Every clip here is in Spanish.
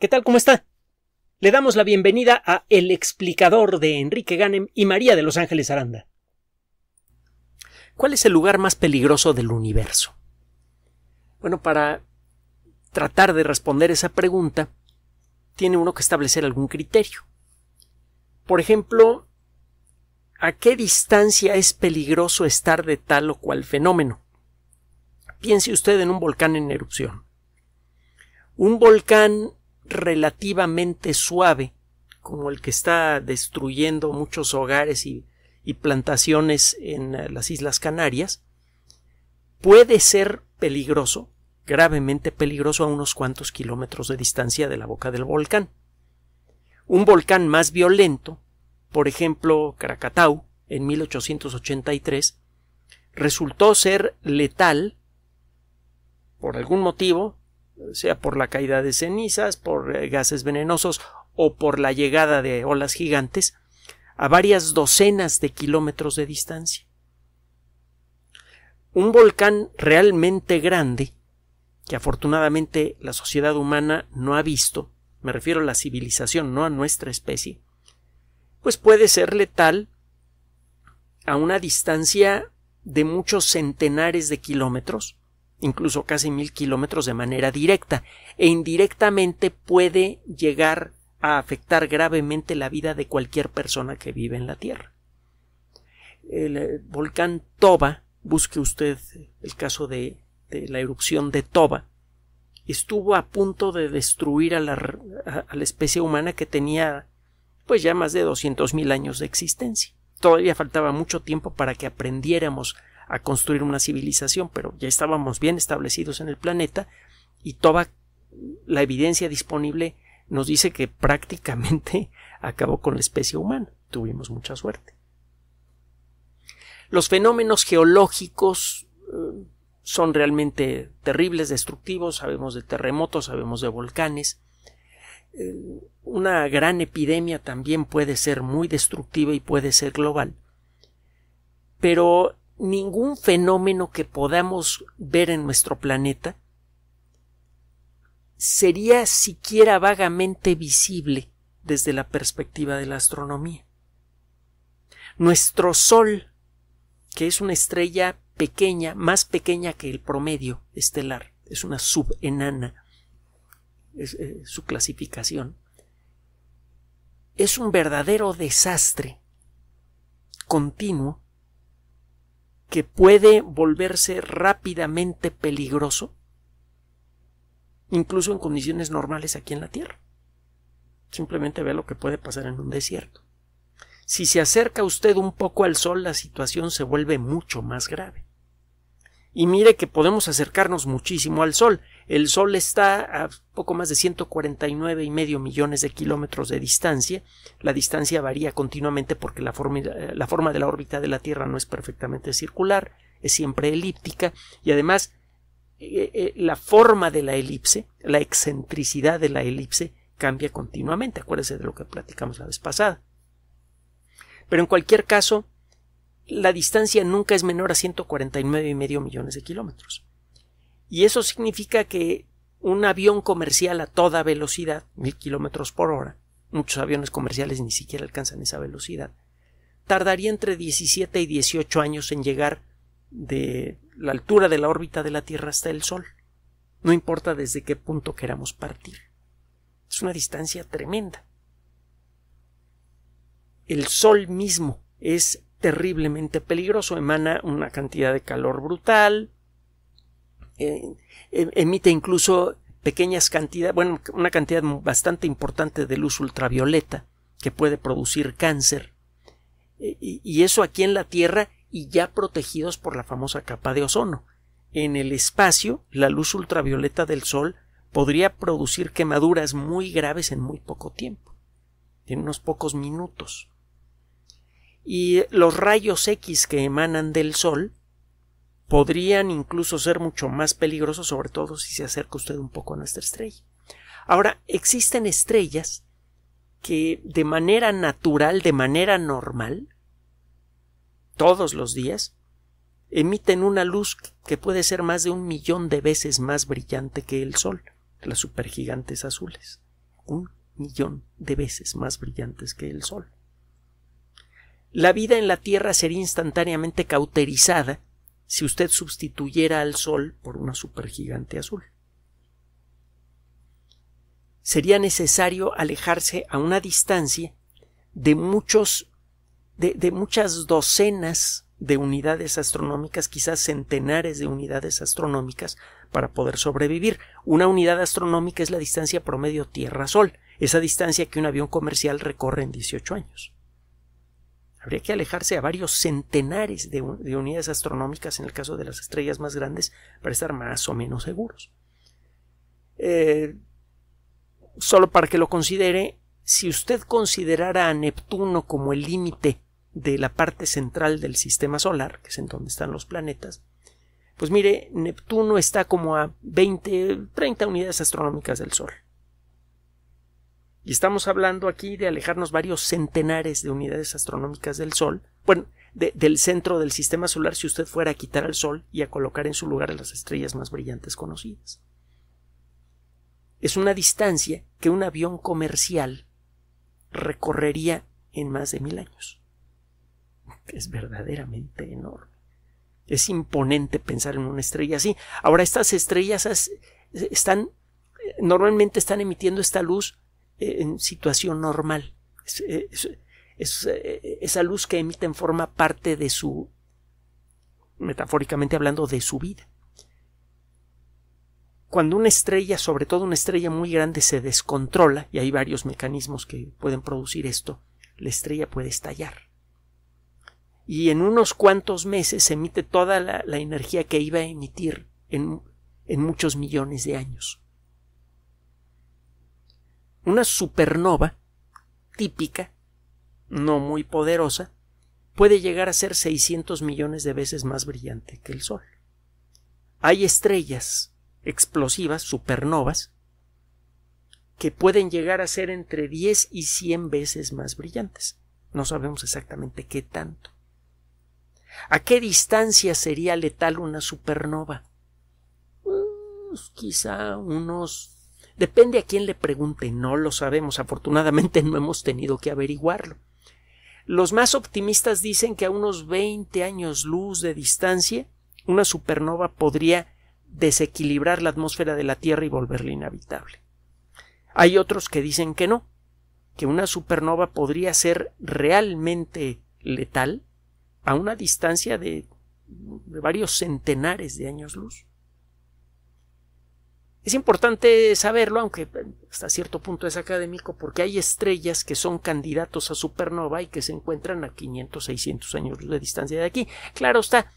¿Qué tal? ¿Cómo está? Le damos la bienvenida a El explicador de Enrique Ganem y María de Los Ángeles Aranda. ¿Cuál es el lugar más peligroso del universo? Bueno, para tratar de responder esa pregunta, tiene uno que establecer algún criterio. Por ejemplo, ¿a qué distancia es peligroso estar de tal o cual fenómeno? Piense usted en un volcán en erupción. Un volcán relativamente suave, como el que está destruyendo muchos hogares y, plantaciones en eh, las Islas Canarias, puede ser peligroso, gravemente peligroso a unos cuantos kilómetros de distancia de la boca del volcán. Un volcán más violento, por ejemplo, Krakatau, en 1883, resultó ser letal, por algún motivo, sea por la caída de cenizas, por eh, gases venenosos o por la llegada de olas gigantes, a varias docenas de kilómetros de distancia. Un volcán realmente grande, que afortunadamente la sociedad humana no ha visto, me refiero a la civilización, no a nuestra especie, pues puede ser letal a una distancia de muchos centenares de kilómetros, incluso casi mil kilómetros de manera directa, e indirectamente puede llegar a afectar gravemente la vida de cualquier persona que vive en la Tierra. El eh, volcán Toba, busque usted el caso de, la erupción de Toba, estuvo a punto de destruir a la, especie humana que tenía pues ya más de mil años de existencia. Todavía faltaba mucho tiempo para que aprendiéramos a construir una civilización, pero ya estábamos bien establecidos en el planeta y toda la evidencia disponible nos dice que prácticamente acabó con la especie humana. Tuvimos mucha suerte. Los fenómenos geológicos eh, son realmente terribles, destructivos, sabemos de terremotos, sabemos de volcanes. Eh, una gran epidemia también puede ser muy destructiva y puede ser global. Pero ningún fenómeno que podamos ver en nuestro planeta sería siquiera vagamente visible desde la perspectiva de la astronomía. Nuestro Sol, que es una estrella pequeña, más pequeña que el promedio estelar, es una subenana, es, eh, su clasificación, es un verdadero desastre continuo que puede volverse rápidamente peligroso, incluso en condiciones normales aquí en la Tierra. Simplemente ve lo que puede pasar en un desierto. Si se acerca usted un poco al sol, la situación se vuelve mucho más grave y mire que podemos acercarnos muchísimo al Sol. El Sol está a poco más de 149 y medio millones de kilómetros de distancia. La distancia varía continuamente porque la forma, la forma de la órbita de la Tierra no es perfectamente circular, es siempre elíptica y además eh, eh, la forma de la elipse, la excentricidad de la elipse cambia continuamente. Acuérdese de lo que platicamos la vez pasada. Pero en cualquier caso, la distancia nunca es menor a 149,5 millones de kilómetros. Y eso significa que un avión comercial a toda velocidad, mil kilómetros por hora, muchos aviones comerciales ni siquiera alcanzan esa velocidad, tardaría entre 17 y 18 años en llegar de la altura de la órbita de la Tierra hasta el Sol. No importa desde qué punto queramos partir. Es una distancia tremenda. El Sol mismo es terriblemente peligroso, emana una cantidad de calor brutal, eh, eh, emite incluso pequeñas cantidades, bueno, una cantidad bastante importante de luz ultravioleta que puede producir cáncer. Eh, y, y eso aquí en la Tierra y ya protegidos por la famosa capa de ozono. En el espacio, la luz ultravioleta del Sol podría producir quemaduras muy graves en muy poco tiempo, en unos pocos minutos y los rayos X que emanan del Sol podrían incluso ser mucho más peligrosos, sobre todo si se acerca usted un poco a nuestra estrella. Ahora, existen estrellas que de manera natural, de manera normal, todos los días, emiten una luz que puede ser más de un millón de veces más brillante que el Sol, las supergigantes azules. Un millón de veces más brillantes que el Sol. La vida en la Tierra sería instantáneamente cauterizada si usted sustituyera al Sol por una supergigante azul. Sería necesario alejarse a una distancia de muchos de, muchas docenas de unidades astronómicas, quizás centenares de unidades astronómicas, para poder sobrevivir. Una unidad astronómica es la distancia promedio Tierra-Sol, esa distancia que un avión comercial recorre en 18 años habría que alejarse a varios centenares de, unidades astronómicas en el caso de las estrellas más grandes para estar más o menos seguros. Eh, solo para que lo considere, si usted considerara a Neptuno como el límite de la parte central del sistema solar, que es en donde están los planetas, pues mire, Neptuno está como a 20, 30 unidades astronómicas del Sol. Y estamos hablando aquí de alejarnos varios centenares de unidades astronómicas del Sol, bueno, del centro del sistema solar si usted fuera a quitar al Sol y a colocar en su lugar las estrellas más brillantes conocidas. Es una distancia que un avión comercial recorrería en más de mil años. Es verdaderamente enorme. Es imponente pensar en una estrella así. Ahora, estas estrellas están, eh, normalmente están emitiendo esta luz eh, en situación normal. Es, eh, eh, esa luz que emiten forma parte de su, metafóricamente hablando, de su vida. Cuando una estrella, sobre todo una estrella muy grande, se descontrola, y hay varios mecanismos que pueden producir esto, la estrella puede estallar. Y en unos cuantos meses emite toda la, energía que iba a emitir en muchos millones de años. Una supernova típica, no muy poderosa, puede llegar a ser 600 millones de veces más brillante que el Sol. Hay estrellas explosivas, supernovas, que pueden llegar a ser entre 10 y 100 veces más brillantes. No sabemos exactamente qué tanto. ¿A qué distancia sería letal una supernova? Pues, quizá unos Depende a quién le pregunte, no lo sabemos, afortunadamente no hemos tenido que averiguarlo. Los más optimistas dicen que a unos 20 años luz de distancia, una supernova podría desequilibrar la atmósfera de la Tierra y volverla inhabitable. Hay otros que dicen que no, que una supernova podría ser realmente letal a una distancia de, de varios centenares de años luz. Es importante saberlo, aunque hasta cierto punto es académico, porque hay estrellas que son candidatos a supernova y que se encuentran a 500, 600 años de distancia de aquí. Claro está,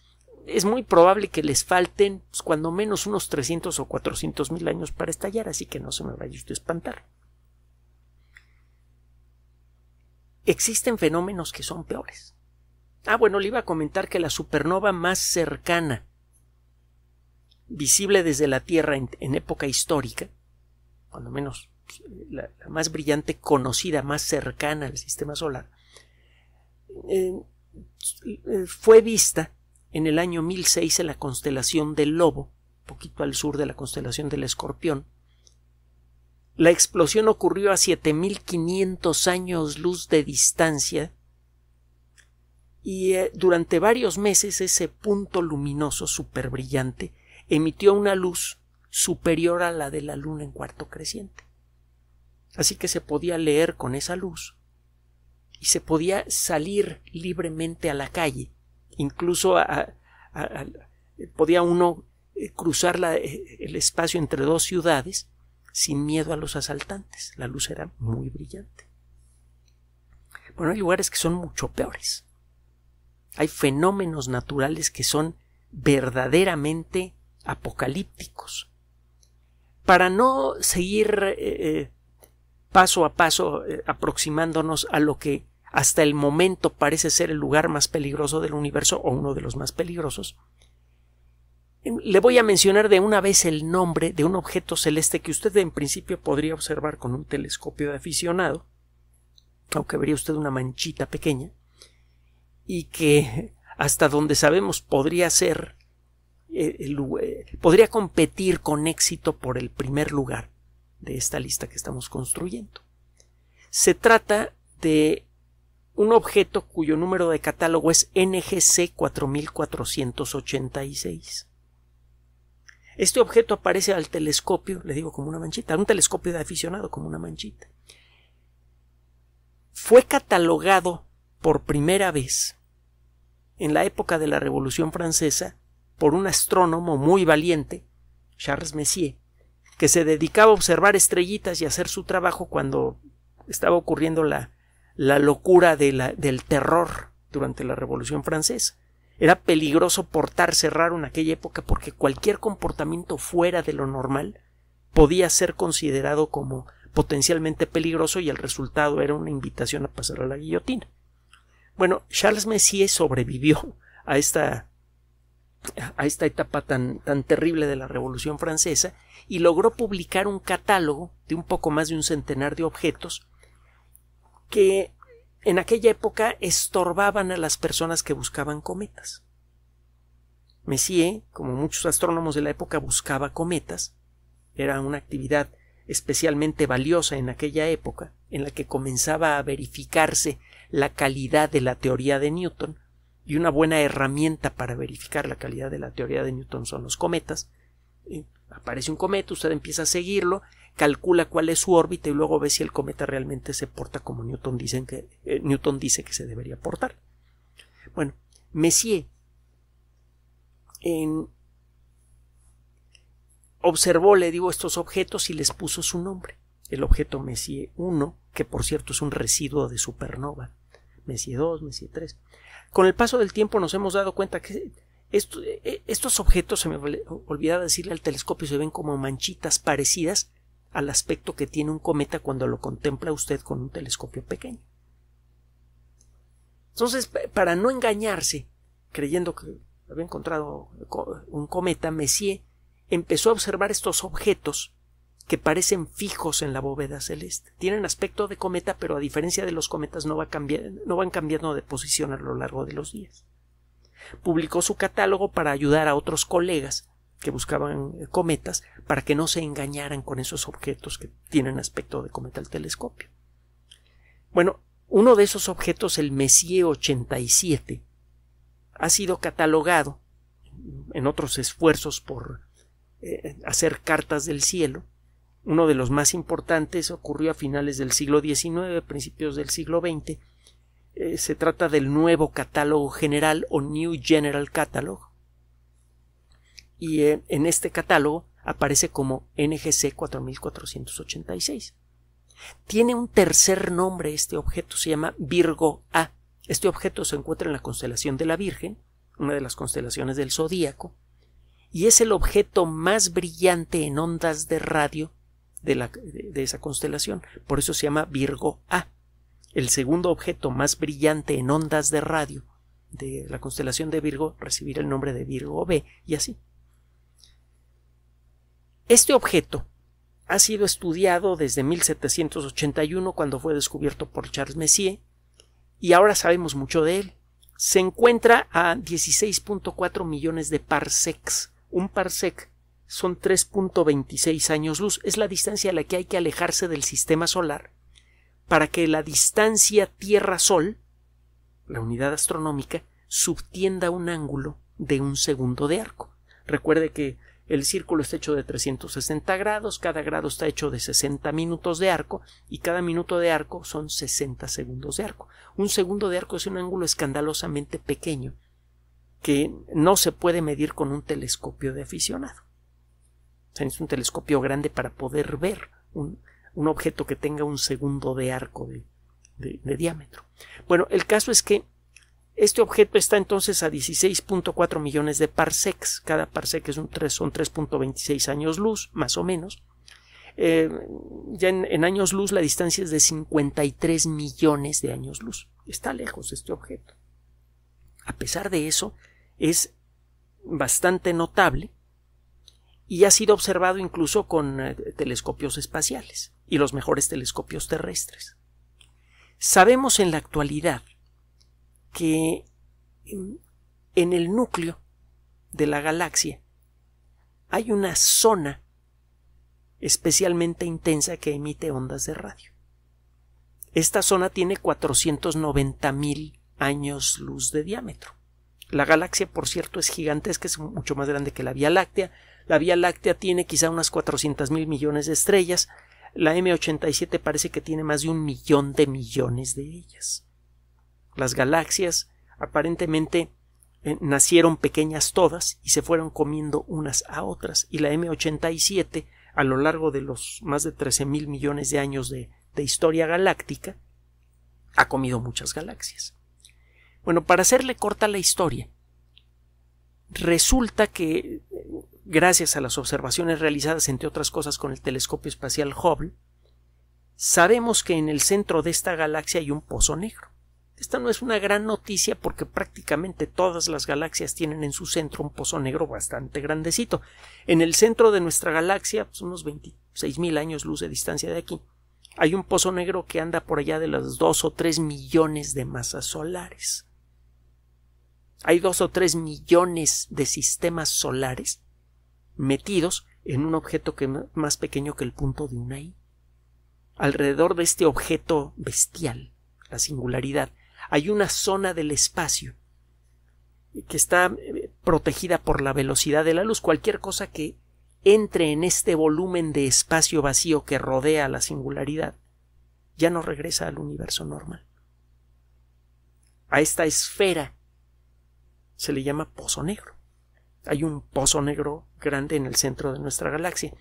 es muy probable que les falten pues, cuando menos unos 300 o 400 mil años para estallar, así que no se me vaya usted a espantar. Existen fenómenos que son peores. Ah, bueno, le iba a comentar que la supernova más cercana visible desde la Tierra en, época histórica, cuando menos pues, la, más brillante conocida, más cercana al sistema solar, eh, eh, fue vista en el año 1006 en la constelación del Lobo, poquito al sur de la constelación del Escorpión. La explosión ocurrió a 7500 años luz de distancia y eh, durante varios meses ese punto luminoso brillante, emitió una luz superior a la de la luna en cuarto creciente. Así que se podía leer con esa luz y se podía salir libremente a la calle, incluso podía uno eh, cruzar eh, el espacio entre dos ciudades sin miedo a los asaltantes. La luz era muy brillante. Bueno, hay lugares que son mucho peores. Hay fenómenos naturales que son verdaderamente apocalípticos. Para no seguir eh, eh, paso a paso eh, aproximándonos a lo que hasta el momento parece ser el lugar más peligroso del universo o uno de los más peligrosos, em, le voy a mencionar de una vez el nombre de un objeto celeste que usted en principio podría observar con un telescopio de aficionado, aunque vería usted una manchita pequeña, y que hasta donde sabemos podría ser eh, eh, podría competir con éxito por el primer lugar de esta lista que estamos construyendo. Se trata de un objeto cuyo número de catálogo es NGC 4486. Este objeto aparece al telescopio, le digo como una manchita, un telescopio de aficionado como una manchita. Fue catalogado por primera vez en la época de la Revolución Francesa por un astrónomo muy valiente, Charles Messier, que se dedicaba a observar estrellitas y hacer su trabajo cuando estaba ocurriendo la, la locura del terror durante la Revolución Francesa. Era peligroso portarse raro en aquella época porque cualquier comportamiento fuera de lo normal podía ser considerado como potencialmente peligroso y el resultado era una invitación a pasar a la guillotina. Bueno, Charles Messier sobrevivió a esta a esta etapa tan, terrible de la Revolución Francesa y logró publicar un catálogo de un poco más de un centenar de objetos que en aquella época estorbaban a las personas que buscaban cometas. Messier, como muchos astrónomos de la época, buscaba cometas. Era una actividad especialmente valiosa en aquella época, en la que comenzaba a verificarse la calidad de la teoría de Newton, y una buena herramienta para verificar la calidad de la teoría de Newton son los cometas. Aparece un cometa, usted empieza a seguirlo, calcula cuál es su órbita y luego ve si el cometa realmente se porta como Newton, dicen que, eh, Newton dice que se debería portar. Bueno, Messier en, observó, le digo, estos objetos y les puso su nombre. El objeto Messier 1, que por cierto es un residuo de supernova. Messier 2, Messier 3. Con el paso del tiempo nos hemos dado cuenta que eh, estos objetos, se me olvidaba decirle al telescopio, se ven como manchitas parecidas al aspecto que tiene un cometa cuando lo contempla usted con un telescopio pequeño. Entonces, para no engañarse, creyendo que había encontrado un cometa, Messier empezó a observar estos objetos que parecen fijos en la bóveda celeste. Tienen aspecto de cometa, pero a diferencia de los cometas no, van cambiando de posición a lo largo de los días. Publicó su catálogo para ayudar a otros colegas que buscaban eh, cometas para que no se engañaran con esos objetos que tienen aspecto de cometa al telescopio. Bueno, uno de esos objetos, el Messier 87, ha sido catalogado en otros esfuerzos por eh, hacer cartas del cielo uno de los más importantes, ocurrió a finales del siglo XIX, principios del siglo XX. Eh, se trata del nuevo catálogo general o New General Catalog. Y en, eh, en este catálogo aparece como NGC 4486. Tiene un tercer nombre este objeto, se llama Virgo A. Este objeto se encuentra en la constelación de la Virgen, una de las constelaciones del zodíaco, y es el objeto más brillante en ondas de radio de, esa constelación. Por eso se llama Virgo A. El segundo objeto más brillante en ondas de radio de la constelación de Virgo recibirá el nombre de Virgo B y así. Este objeto ha sido estudiado desde 1781 cuando fue descubierto por Charles Messier y ahora sabemos mucho de él. Se encuentra a 16.4 millones de parsecs. Un parsec son 3.26 años luz. Es la distancia a la que hay que alejarse del sistema solar para que la distancia Tierra-Sol, la unidad astronómica, subtienda un ángulo de un segundo de arco. Recuerde que el círculo está hecho de 360 grados, cada grado está hecho de 60 minutos de arco y cada minuto de arco son 60 segundos de arco. Un segundo de arco es un ángulo escandalosamente pequeño que no se puede medir con un telescopio de aficionado es un telescopio grande para poder ver un, objeto que tenga un segundo de arco de, diámetro. Bueno, el caso es que este objeto está entonces a 16.4 millones de parsecs. Cada parsec es un 3, son 3.26 años luz, más o menos. Eh, ya en, en, años luz la distancia es de 53 millones de años luz. Está lejos este objeto. A pesar de eso, es bastante notable y ha sido observado incluso con eh, telescopios espaciales y los mejores telescopios terrestres. Sabemos en la actualidad que mm, en el núcleo de la galaxia hay una zona especialmente intensa que emite ondas de radio. Esta zona tiene 490.000 años luz de diámetro. La galaxia, por cierto, es gigantesca, es mucho más grande que la Vía Láctea, la Vía Láctea tiene quizá unas 400 mil millones de estrellas. La M87 parece que tiene más de un millón de millones de ellas. Las galaxias aparentemente eh, nacieron pequeñas todas y se fueron comiendo unas a otras. Y la M87, a lo largo de los más de 13 mil millones de años de historia galáctica, ha comido muchas galaxias. Bueno, para hacerle corta la historia, resulta que eh, gracias a las observaciones realizadas, entre otras cosas, con el telescopio espacial Hubble, sabemos que en el centro de esta galaxia hay un pozo negro. Esta no es una gran noticia porque prácticamente todas las galaxias tienen en su centro un pozo negro bastante grandecito. En el centro de nuestra galaxia, pues unos 26.000 años luz de distancia de aquí, hay un pozo negro que anda por allá de las 2 o 3 millones de masas solares. Hay 2 o 3 millones de sistemas solares metidos en un objeto que más pequeño que el punto de una I. Alrededor de este objeto bestial, la singularidad, hay una zona del espacio que está eh, protegida por la velocidad de la luz. Cualquier cosa que entre en este volumen de espacio vacío que rodea la singularidad ya no regresa al universo normal. A esta esfera se le llama pozo negro hay un pozo negro grande en el centro de nuestra galaxia.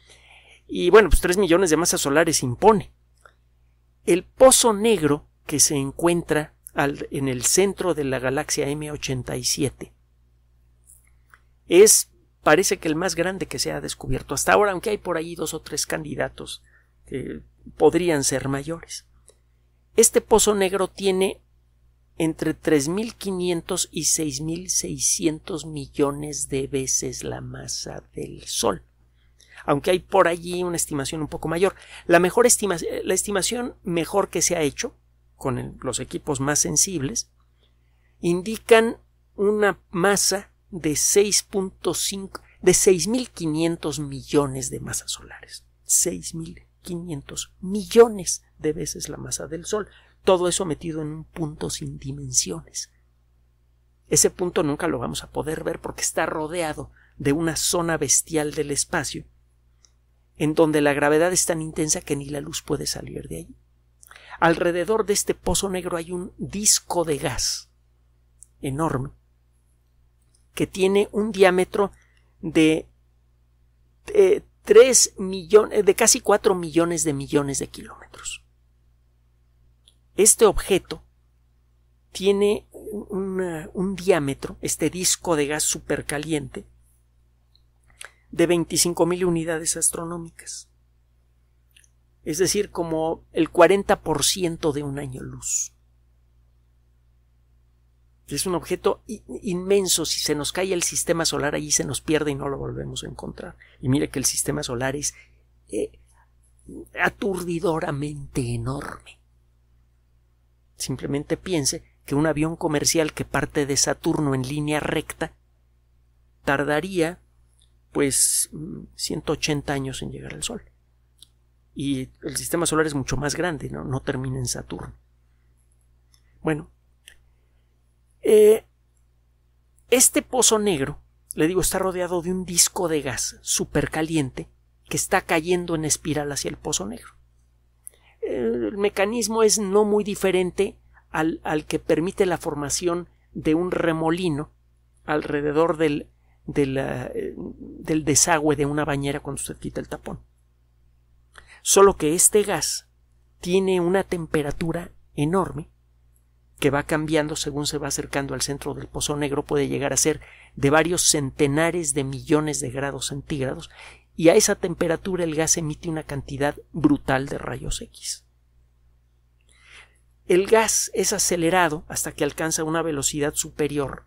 Y bueno, pues 3 millones de masas solares impone. El pozo negro que se encuentra en el centro de la galaxia M87 es, parece que el más grande que se ha descubierto hasta ahora, aunque hay por ahí dos o tres candidatos que podrían ser mayores. Este pozo negro tiene entre 3.500 y 6.600 millones de veces la masa del Sol. Aunque hay por allí una estimación un poco mayor. La, mejor la estimación mejor que se ha hecho, con los equipos más sensibles, indican una masa de 6.5 de 6.500 millones de masas solares. 6.500 millones de veces la masa del Sol todo eso metido en un punto sin dimensiones. Ese punto nunca lo vamos a poder ver porque está rodeado de una zona bestial del espacio, en donde la gravedad es tan intensa que ni la luz puede salir de allí. Alrededor de este pozo negro hay un disco de gas enorme que tiene un diámetro de, de eh, millones, de casi 4 millones de millones de kilómetros. Este objeto tiene un diámetro, este disco de gas supercaliente, de 25.000 unidades astronómicas. Es decir, como el 40% de un año luz. Es un objeto inmenso. Si se nos cae el sistema solar, allí se nos pierde y no lo volvemos a encontrar. Y mire que el sistema solar es eh, aturdidoramente enorme. Simplemente piense que un avión comercial que parte de Saturno en línea recta tardaría pues 180 años en llegar al Sol. Y el sistema solar es mucho más grande, no, no termina en Saturno. Bueno, eh, este pozo negro, le digo, está rodeado de un disco de gas supercaliente que está cayendo en espiral hacia el pozo negro el mecanismo es no muy diferente al, que permite la formación de un remolino alrededor del, del, eh, del desagüe de una bañera cuando se quita el tapón. Solo que este gas tiene una temperatura enorme que va cambiando según se va acercando al centro del Pozo Negro, puede llegar a ser de varios centenares de millones de grados centígrados, y a esa temperatura el gas emite una cantidad brutal de rayos X. El gas es acelerado hasta que alcanza una velocidad superior,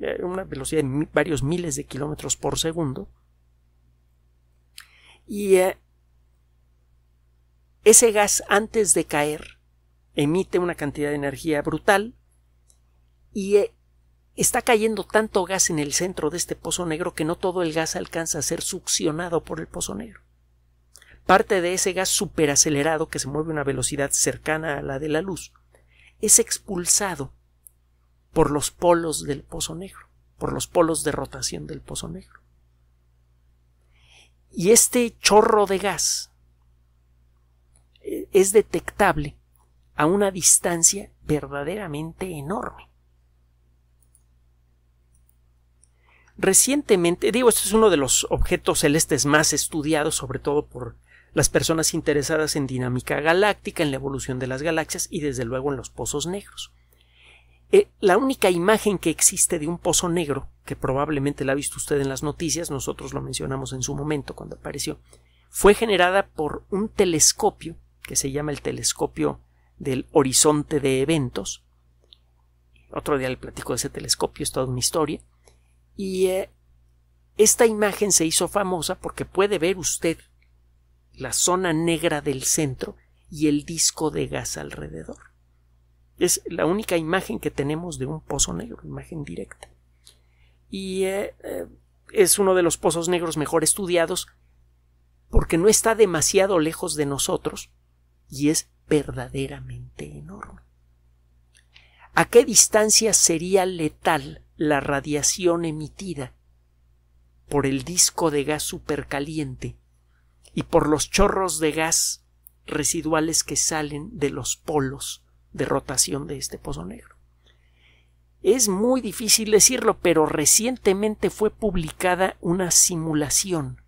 eh, una velocidad de varios miles de kilómetros por segundo, y eh, ese gas antes de caer emite una cantidad de energía brutal y eh, está cayendo tanto gas en el centro de este pozo negro que no todo el gas alcanza a ser succionado por el pozo negro. Parte de ese gas superacelerado que se mueve a una velocidad cercana a la de la luz es expulsado por los polos del pozo negro, por los polos de rotación del pozo negro. Y este chorro de gas eh, es detectable a una distancia verdaderamente enorme. Recientemente, digo, este es uno de los objetos celestes más estudiados, sobre todo por las personas interesadas en dinámica galáctica, en la evolución de las galaxias y desde luego en los pozos negros. Eh, la única imagen que existe de un pozo negro, que probablemente la ha visto usted en las noticias, nosotros lo mencionamos en su momento cuando apareció, fue generada por un telescopio que se llama el telescopio del horizonte de eventos. Otro día le platico de ese telescopio, es toda una historia. Y eh, esta imagen se hizo famosa porque puede ver usted la zona negra del centro y el disco de gas alrededor. Es la única imagen que tenemos de un pozo negro, imagen directa. Y eh, eh, es uno de los pozos negros mejor estudiados porque no está demasiado lejos de nosotros y es verdaderamente enorme. ¿A qué distancia sería letal la radiación emitida por el disco de gas supercaliente y por los chorros de gas residuales que salen de los polos de rotación de este pozo negro. Es muy difícil decirlo, pero recientemente fue publicada una simulación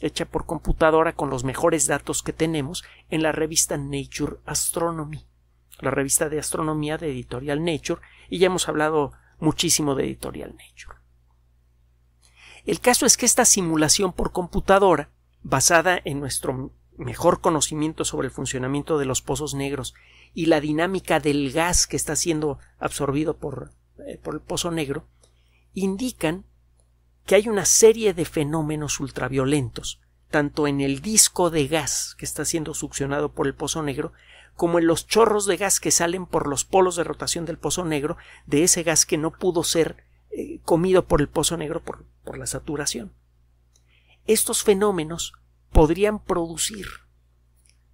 hecha por computadora con los mejores datos que tenemos en la revista Nature Astronomy, la revista de astronomía de editorial Nature, y ya hemos hablado muchísimo de editorial Nature. El caso es que esta simulación por computadora basada en nuestro mejor conocimiento sobre el funcionamiento de los pozos negros y la dinámica del gas que está siendo absorbido eh, por, el pozo negro, indican que hay una serie de fenómenos ultraviolentos, tanto en el disco de gas que está siendo succionado por el pozo negro, como en los chorros de gas que salen por los polos de rotación del pozo negro, de ese gas que no pudo ser eh, comido por el pozo negro por la saturación estos fenómenos podrían producir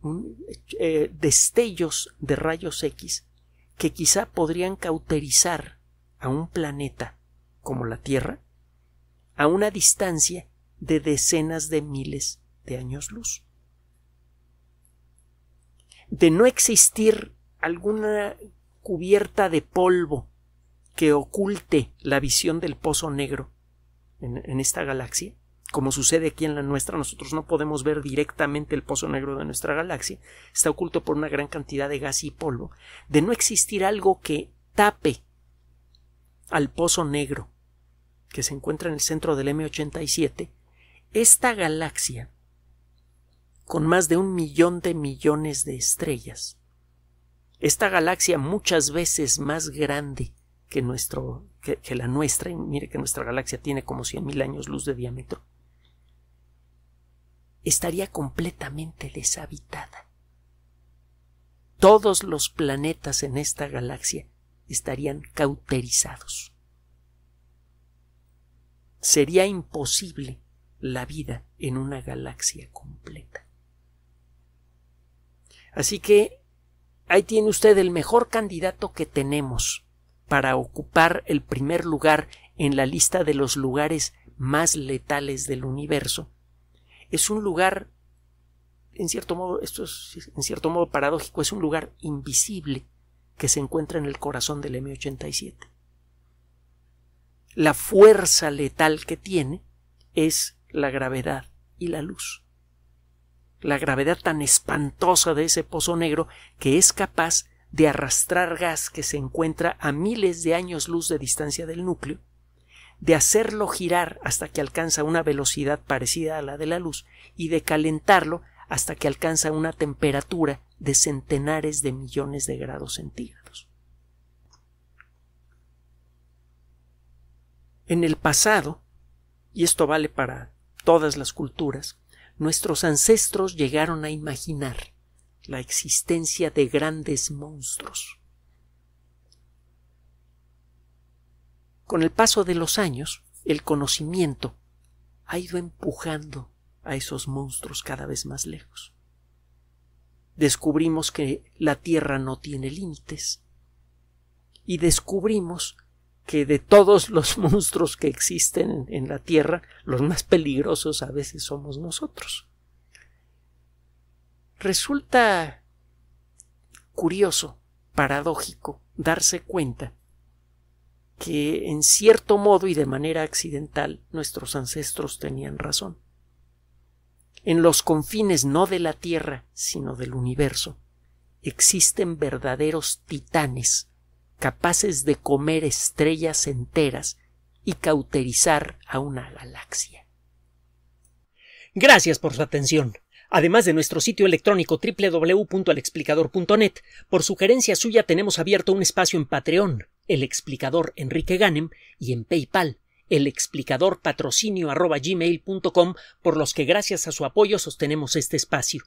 mm, eh, destellos de rayos X que quizá podrían cauterizar a un planeta como la Tierra a una distancia de decenas de miles de años luz. De no existir alguna cubierta de polvo que oculte la visión del pozo negro en esta galaxia, como sucede aquí en la nuestra, nosotros no podemos ver directamente el pozo negro de nuestra galaxia, está oculto por una gran cantidad de gas y polvo, de no existir algo que tape al pozo negro que se encuentra en el centro del M87, esta galaxia, con más de un millón de millones de estrellas, esta galaxia muchas veces más grande que, nuestro, que, la nuestra, y mire que nuestra galaxia tiene como 100.000 años luz de diámetro, estaría completamente deshabitada. Todos los planetas en esta galaxia estarían cauterizados. Sería imposible la vida en una galaxia completa. Así que ahí tiene usted el mejor candidato que tenemos para ocupar el primer lugar en la lista de los lugares más letales del universo es un lugar, en cierto modo, esto es en cierto modo paradójico, es un lugar invisible que se encuentra en el corazón del M87. La fuerza letal que tiene es la gravedad y la luz. La gravedad tan espantosa de ese pozo negro que es capaz de arrastrar gas que se encuentra a miles de años luz de distancia del núcleo de hacerlo girar hasta que alcanza una velocidad parecida a la de la luz y de calentarlo hasta que alcanza una temperatura de centenares de millones de grados centígrados. En el pasado, y esto vale para todas las culturas, nuestros ancestros llegaron a imaginar la existencia de grandes monstruos con el paso de los años, el conocimiento ha ido empujando a esos monstruos cada vez más lejos. Descubrimos que la Tierra no tiene límites y descubrimos que de todos los monstruos que existen en la Tierra, los más peligrosos a veces somos nosotros. Resulta curioso, paradójico, darse cuenta que en cierto modo y de manera accidental nuestros ancestros tenían razón. En los confines no de la Tierra, sino del universo, existen verdaderos titanes capaces de comer estrellas enteras y cauterizar a una galaxia. Gracias por su atención. Además de nuestro sitio electrónico www.alexplicador.net, por sugerencia suya tenemos abierto un espacio en Patreon el explicador Enrique Ganem y en PayPal el explicador patrocinio por los que gracias a su apoyo sostenemos este espacio.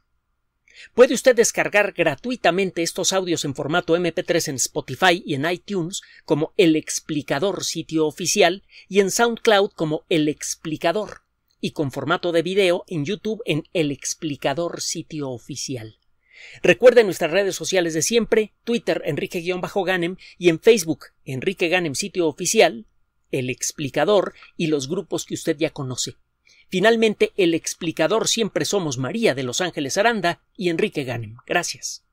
Puede usted descargar gratuitamente estos audios en formato MP3 en Spotify y en iTunes como El Explicador sitio oficial y en SoundCloud como El Explicador y con formato de video en YouTube en El Explicador sitio oficial. Recuerde nuestras redes sociales de siempre, Twitter Enrique-Ganem y en Facebook Enrique Ganem Sitio Oficial, El Explicador y los grupos que usted ya conoce. Finalmente, El Explicador siempre somos María de Los Ángeles Aranda y Enrique Ganem. Gracias.